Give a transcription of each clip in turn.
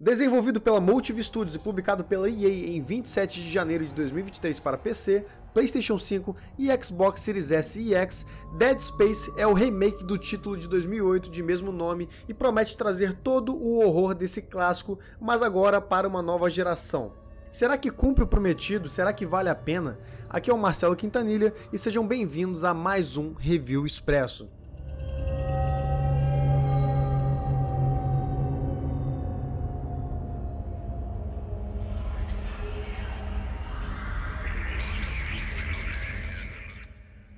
Desenvolvido pela Motive Studios e publicado pela EA em 27 de janeiro de 2023 para PC, PlayStation 5 e Xbox Series S e X, Dead Space é o remake do título de 2008 de mesmo nome e promete trazer todo o horror desse clássico, mas agora para uma nova geração. Será que cumpre o prometido? Será que vale a pena? Aqui é o Marcelo Quintanilha e sejam bem-vindos a mais um Review Expresso.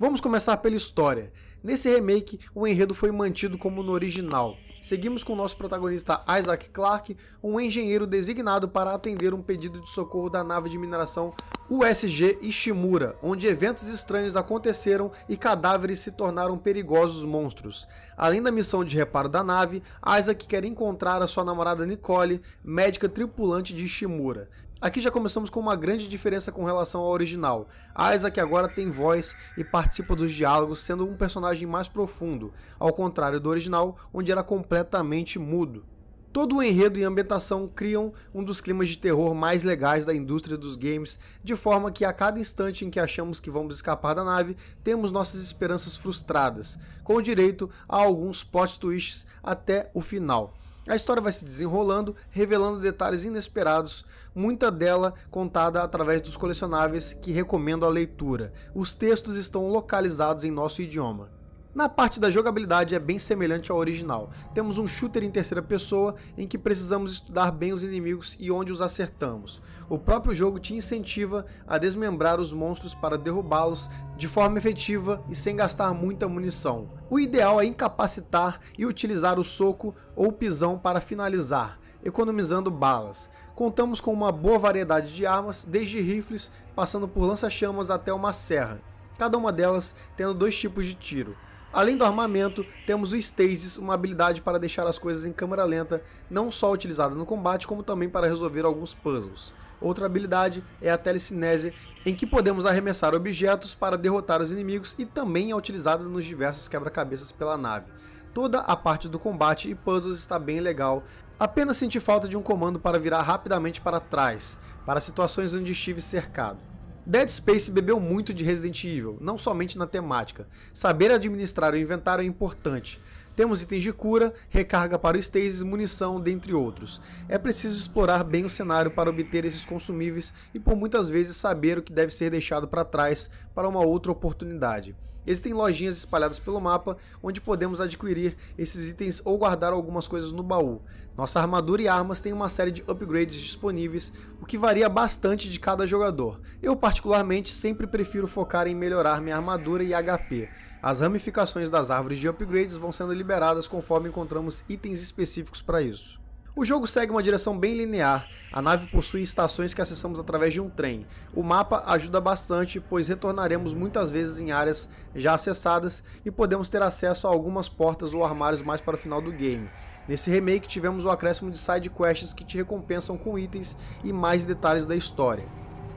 Vamos começar pela história. Nesse remake, o enredo foi mantido como no original. Seguimos com nosso protagonista Isaac Clarke, um engenheiro designado para atender um pedido de socorro da nave de mineração USG Ishimura, onde eventos estranhos aconteceram e cadáveres se tornaram perigosos monstros. Além da missão de reparo da nave, Isaac quer encontrar a sua namorada Nicole, médica tripulante de Ishimura. Aqui já começamos com uma grande diferença com relação ao original. Isaac agora tem voz e participa dos diálogos, sendo um personagem mais profundo, ao contrário do original, onde era completamente mudo. Todo o enredo e ambientação criam um dos climas de terror mais legais da indústria dos games, de forma que a cada instante em que achamos que vamos escapar da nave, temos nossas esperanças frustradas, com direito a alguns plot twists até o final. A história vai se desenrolando, revelando detalhes inesperados, muita dela contada através dos colecionáveis que recomendo a leitura. Os textos estão localizados em nosso idioma. Na parte da jogabilidade é bem semelhante ao original. Temos um shooter em terceira pessoa em que precisamos estudar bem os inimigos e onde os acertamos. O próprio jogo te incentiva a desmembrar os monstros para derrubá-los de forma efetiva e sem gastar muita munição. O ideal é incapacitar e utilizar o soco ou pisão para finalizar, economizando balas. Contamos com uma boa variedade de armas, desde rifles, passando por lança-chamas até uma serra, cada uma delas tendo dois tipos de tiro. Além do armamento, temos o Stasis, uma habilidade para deixar as coisas em câmera lenta, não só utilizada no combate, como também para resolver alguns puzzles. Outra habilidade é a telecinese, em que podemos arremessar objetos para derrotar os inimigos e também é utilizada nos diversos quebra-cabeças pela nave. Toda a parte do combate e puzzles está bem legal, apenas senti falta de um comando para virar rapidamente para trás, para situações onde estive cercado. Dead Space bebeu muito de Resident Evil, não somente na temática. Saber administrar o inventário é importante. Temos itens de cura, recarga para o stasis, munição, dentre outros. É preciso explorar bem o cenário para obter esses consumíveis e por muitas vezes saber o que deve ser deixado para trás para uma outra oportunidade. Existem lojinhas espalhadas pelo mapa onde podemos adquirir esses itens ou guardar algumas coisas no baú. Nossa armadura e armas têm uma série de upgrades disponíveis, o que varia bastante de cada jogador. Eu particularmente sempre prefiro focar em melhorar minha armadura e HP. As ramificações das árvores de upgrades vão sendo liberadas conforme encontramos itens específicos para isso. O jogo segue uma direção bem linear, a nave possui estações que acessamos através de um trem. O mapa ajuda bastante, pois retornaremos muitas vezes em áreas já acessadas e podemos ter acesso a algumas portas ou armários mais para o final do game. Nesse remake tivemos o acréscimo de side quests que te recompensam com itens e mais detalhes da história.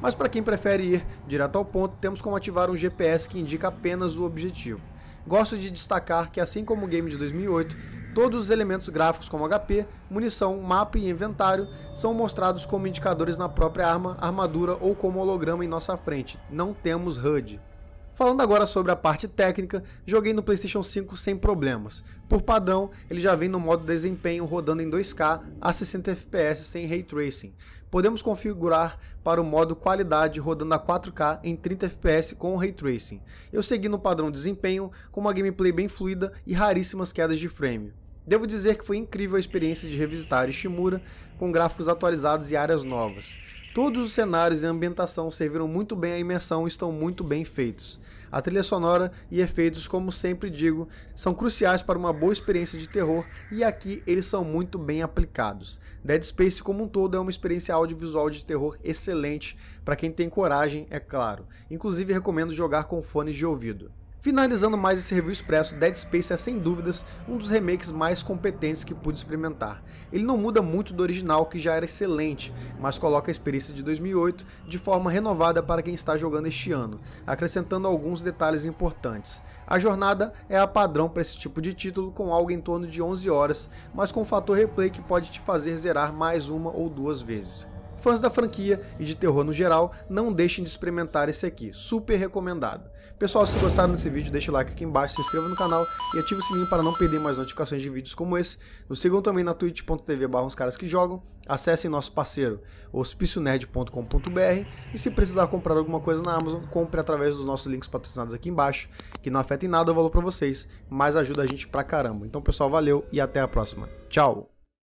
Mas para quem prefere ir direto ao ponto, temos como ativar um GPS que indica apenas o objetivo gosto de destacar que, assim como o game de 2008, todos os elementos gráficos como HP, munição, mapa e inventário são mostrados como indicadores na própria arma, armadura ou como holograma em nossa frente. Não temos HUD. Falando agora sobre a parte técnica, joguei no PlayStation 5 sem problemas. Por padrão, ele já vem no modo desempenho rodando em 2K a 60 FPS sem ray tracing, podemos configurar para o modo qualidade rodando a 4K em 30 FPS com o Ray Tracing. Eu segui no padrão desempenho, com uma gameplay bem fluida e raríssimas quedas de frame. Devo dizer que foi incrível a experiência de revisitar Ishimura, com gráficos atualizados e áreas novas. Todos os cenários e ambientação serviram muito bem à imersão e estão muito bem feitos. A trilha sonora e efeitos, como sempre digo, são cruciais para uma boa experiência de terror e aqui eles são muito bem aplicados. Dead Space como um todo é uma experiência audiovisual de terror excelente para quem tem coragem, é claro. Inclusive recomendo jogar com fones de ouvido. Finalizando mais esse review expresso, Dead Space é sem dúvidas um dos remakes mais competentes que pude experimentar. Ele não muda muito do original, que já era excelente, mas coloca a experiência de 2008 de forma renovada para quem está jogando este ano, acrescentando alguns detalhes importantes. A jornada é a padrão para esse tipo de título, com algo em torno de 11 horas, mas com o fator replay que pode te fazer zerar mais uma ou duas vezes. Fãs da franquia e de terror no geral, não deixem de experimentar esse aqui, super recomendado. Pessoal, se gostaram desse vídeo, deixe o like aqui embaixo, se inscreva no canal e ative o sininho para não perder mais notificações de vídeos como esse. Nos sigam também na twitch.tv barra caras que jogam, acessem nosso parceiro hospicionerd.com.br e se precisar comprar alguma coisa na Amazon, compre através dos nossos links patrocinados aqui embaixo, que não afeta em nada o valor para vocês, mas ajuda a gente pra caramba. Então, pessoal, valeu e até a próxima. Tchau!